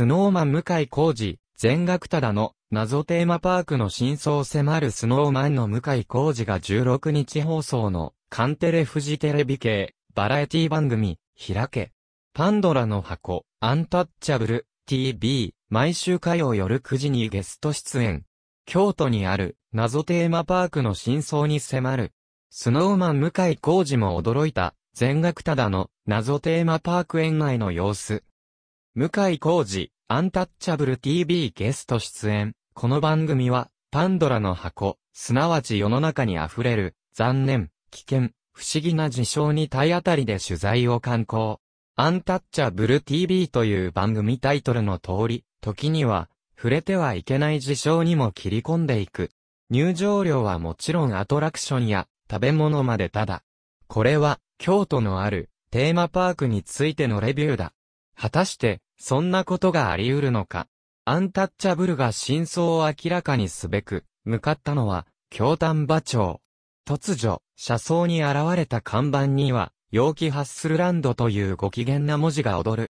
スノーマン向井浩二、全額ただの謎テーマパークの真相を迫るスノーマンの向井浩二が16日放送のカンテレフジテレビ系バラエティ番組、開け。パンドラの箱、アンタッチャブル、TV、毎週火曜夜9時にゲスト出演。京都にある謎テーマパークの真相に迫る。スノーマン向井浩二も驚いた、全額ただの謎テーマパーク園内の様子。向井浩二、アンタッチャブル TV ゲスト出演。この番組は、パンドラの箱、すなわち世の中に溢れる、残念、危険、不思議な事象に体当たりで取材を刊行。アンタッチャブル TV という番組タイトルの通り、時には、触れてはいけない事象にも切り込んでいく。入場料はもちろんアトラクションや食べ物までただ。これは京都のあるテーマパークについてのレビューだ。果たして、そんなことがあり得るのか。アンタッチャブルが真相を明らかにすべく、向かったのは、京丹波町。突如、車窓に現れた看板には、陽気ハッスルランドというご機嫌な文字が踊る。